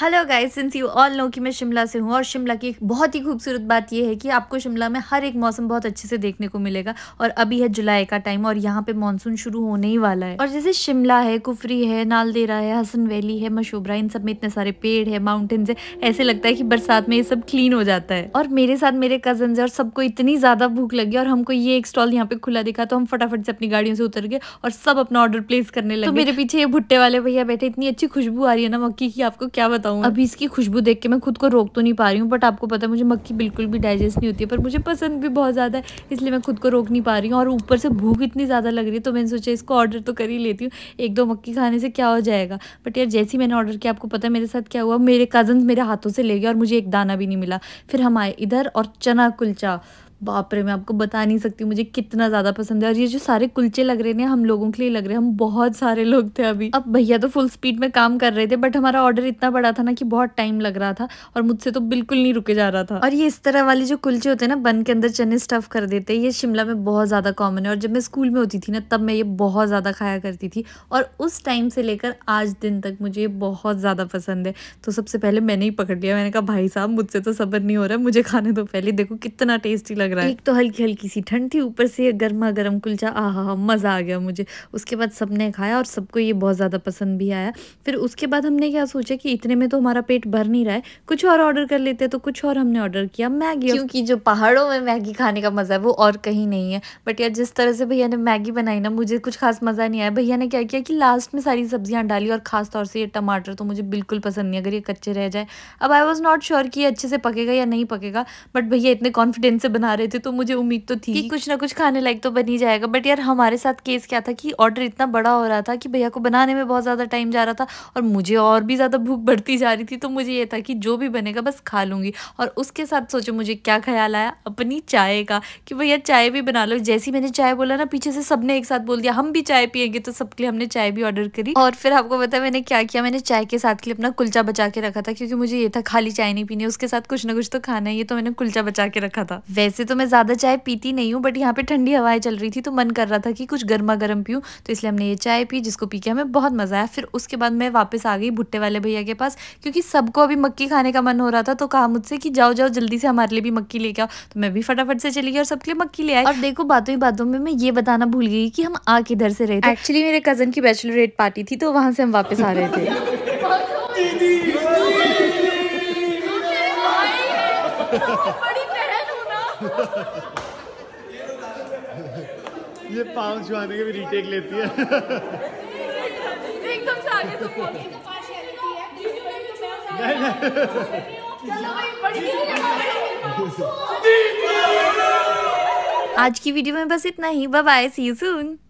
hello guys since you all know कि मैं शिमला से हूँ और शिमला की एक बहुत ही खूबसूरत बात यह है कि आपको शिमला में हर एक मौसम बहुत अच्छे से देखने को मिलेगा और अभी है जुलाई का टाइम और यहाँ पे मानसून शुरू होने ही वाला है और जैसे शिमला है कुफरी है नालदेरा है हसन वैली है मशोबरा इन सब में इतने सारे पेड़ है माउंटेन्स है ऐसे लगता है कि बरसात में ये सब क्लीन हो जाता है और मेरे साथ मेरे कजन है और सबको इतनी ज़्यादा भूख लगी और हमको ये एक स्टॉल यहाँ पे खुला दिखा तो हम फटाफट से अपनी गाड़ियों से उतर गए और सब अपना ऑर्डर प्लेस करने तो लगे मेरे पीछे ये भुट्टे वाले भैया बैठे इतनी अच्छी खुशबू आ रही है ना मक्की की आपको क्या बताओ खाता हूँ अभी इसकी खुशबू देख के मैं खुद को रोक तो नहीं पा रही हूँ बट आपको पता है मुझे मक्खी बिल्कुल भी डाइजेस्ट नहीं होती है पर मुझे पसंद भी बहुत ज़्यादा है इसलिए मैं खुद को रोक नहीं पा रही हूँ और ऊपर से भूख इतनी ज़्यादा लग रही है तो मैंने सोचा इसको ऑर्डर तो कर ही लेती हूँ एक दो मक्की खाने से क्या हो जाएगा बट यार जैसे ही मैंने ऑर्डर किया आपको पता है मेरे साथ क्या हुआ मेरे कज़न मेरे हाथों से ले गए और मुझे एक दाना भी नहीं मिला फिर हम आए इधर और चना कुलचा बाप रे मैं आपको बता नहीं सकती मुझे कितना ज़्यादा पसंद है और ये जो सारे कुलचे लग रहे हैं हम लोगों के लिए लग रहे हैं हम बहुत सारे लोग थे अभी अब भैया तो फुल स्पीड में काम कर रहे थे बट हमारा ऑर्डर इतना बड़ा था ना कि बहुत टाइम लग रहा था और मुझसे तो बिल्कुल नहीं रुके जा रहा था और ये इस तरह वाले जो कुलचे होते हैं ना बन के अंदर चने स्टफ कर देते हैं ये शिमला में बहुत ज़्यादा कॉमन है और जब मैं स्कूल में होती थी ना तब मैं ये बहुत ज़्यादा खाया करती थी और उस टाइम से लेकर आज दिन तक मुझे ये बहुत ज़्यादा पसंद है तो सबसे पहले मैंने ही पकड़ लिया मैंने कहा भाई साहब मुझसे तो सब्र नहीं हो रहा मुझे खाने दो पहले देखो कितना टेस्टी लग लग रहा है एक तो हल्की हल्की सी ठंड थी ऊपर से गर्मा गर्म कुलचा आह मज़ा आ गया मुझे उसके बाद सबने खाया और सबको ये बहुत ज़्यादा पसंद भी आया फिर उसके बाद हमने क्या सोचा कि इतने में तो हमारा पेट भर नहीं रहा है कुछ और ऑर्डर कर लेते हैं तो कुछ और हमने ऑर्डर किया मैगी क्योंकि जो पहाड़ों में मैगी खाने का मज़ा है वो और कहीं नहीं है बट यार जिस तरह से भैया ने मैगी बनाई ना मुझे कुछ खास मज़ा नहीं आया भैया ने क्या किया कि लास्ट में सारी सब्जियाँ डाली और खास तौर से ये टमाटर तो मुझे बिल्कुल पसंद नहीं अगर ये कच्चे रह जाए अब आई वॉज नॉट श्योर कि ये अच्छे से पकेगा या नहीं पकेगा बट भैया इतने कॉन्फिडेंस से बना रहे थे तो मुझे उम्मीद तो थी कि कुछ ना कुछ खाने लायक तो बन ही जाएगा बट यार हमारे साथ केस क्या था कि ऑर्डर इतना बड़ा हो रहा था कि भैया को बनाने में बहुत ज़्यादा टाइम जा रहा था और मुझे और भी ज़्यादा भूख बढ़ती जा रही थी तो मुझे ये था कि जो भी बनेगा बस खा लूँगी और उसके साथ सोचो मुझे क्या ख्याल आया अपनी चाय का कि भैया चाय भी बना लो जैसी मैंने चाय बोला ना पीछे से सबने एक साथ बोल दिया हम भी चाय पियेंगे तो सबके लिए हमने चाय भी ऑर्डर करी और फिर आपको बताया मैंने क्या किया मैंने चाय के साथ के लिए अपना कुल्चा बचा के रखा था क्योंकि मुझे ये था खाली चाय नहीं पीनी उसके साथ कुछ ना कुछ तो खाना है ये तो मैंने कुल्चा बचा के रखा था वैसे तो तो मैं ज़्यादा चाय पीती नहीं हूँ बट यहाँ पे ठंडी हवाएं चल रही थी तो मन कर रहा था कि कुछ गर्मा गर्म पीऊँ तो इसलिए हमने ये चाय पी जिसको पी के हमें बहुत मज़ा आया फिर उसके बाद मैं वापस आ गई भुट्टे वाले भैया के पास क्योंकि सबको अभी मक्की खाने का मन हो रहा था तो कहा मुझसे कि जाओ जाओ जल्दी से हमारे लिए भी मक्की लेके आओ तो मैं भी फटाफट से चली गई और सबके लिए मक्की ले आई और देखो बातों ही बातों में मैं ये बताना भूल गई कि हम आ किधर से रहे थे एक्चुअली मेरे कज़न की बैचलरेट पार्टी थी तो वहाँ से हम वापस आ रहे थे ये पाँव छुआने के भी रीटेक लेती है एकदम से आगे तो नहीं चलो भाई आज की वीडियो में बस इतना ही bye bye see you soon